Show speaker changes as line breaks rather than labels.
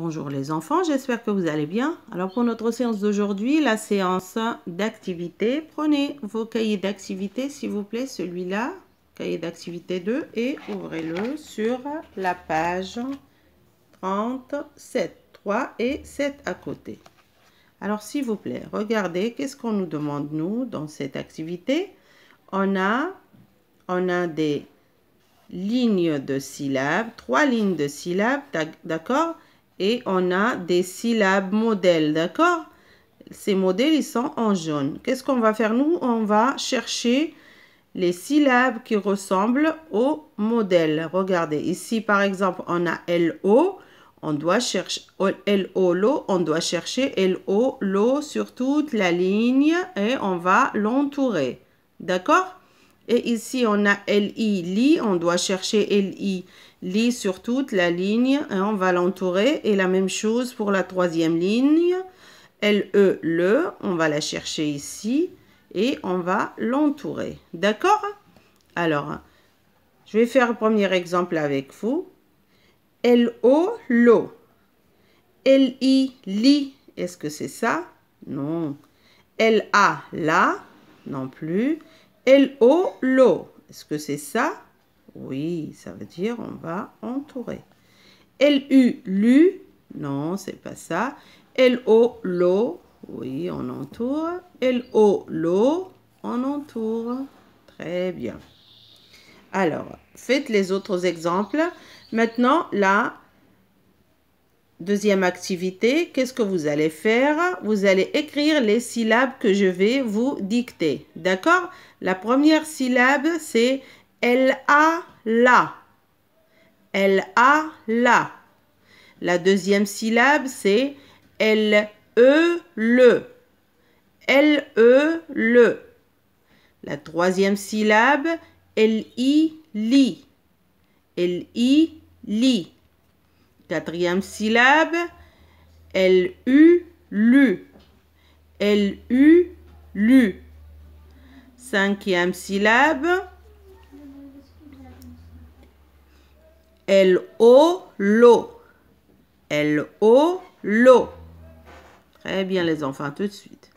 Bonjour les enfants, j'espère que vous allez bien. Alors pour notre séance d'aujourd'hui, la séance d'activité, prenez vos cahiers d'activité s'il vous plaît, celui-là, cahier d'activité 2 et ouvrez-le sur la page 37, 3 et 7 à côté. Alors s'il vous plaît, regardez qu'est-ce qu'on nous demande nous dans cette activité. On a, on a des lignes de syllabes, trois lignes de syllabes, d'accord et on a des syllabes modèles, d'accord Ces modèles, ils sont en jaune. Qu'est-ce qu'on va faire nous On va chercher les syllabes qui ressemblent au modèle. Regardez, ici par exemple, on a LO. On doit chercher LO, LO. On doit chercher LO, LO sur toute la ligne et on va l'entourer. D'accord et ici, on a LI, li. On doit chercher LI, li sur toute la ligne. Hein, on va l'entourer. Et la même chose pour la troisième ligne. LE, le. On va la chercher ici. Et on va l'entourer. D'accord Alors, je vais faire un premier exemple avec vous. LO, l LI, li. Est-ce que c'est ça Non. l a la. Non plus. L-O, l'eau. Est-ce que c'est ça Oui, ça veut dire on va entourer. L-U, l'U. Non, c'est pas ça. L-O, l'eau. Oui, on entoure. L-O, l'eau. On entoure. Très bien. Alors, faites les autres exemples. Maintenant, là, Deuxième activité, qu'est-ce que vous allez faire Vous allez écrire les syllabes que je vais vous dicter. D'accord La première syllabe, c'est L-A-L-A, LA, a a LA. La deuxième syllabe, c'est L-E-L-E, LE, LE. LE, LE. La troisième syllabe, l LI. quatrième syllabe, elle eut lu. Elle eut lu. Cinquième syllabe, elle o l'eau. Elle o l'eau. Très bien les enfants, tout de suite.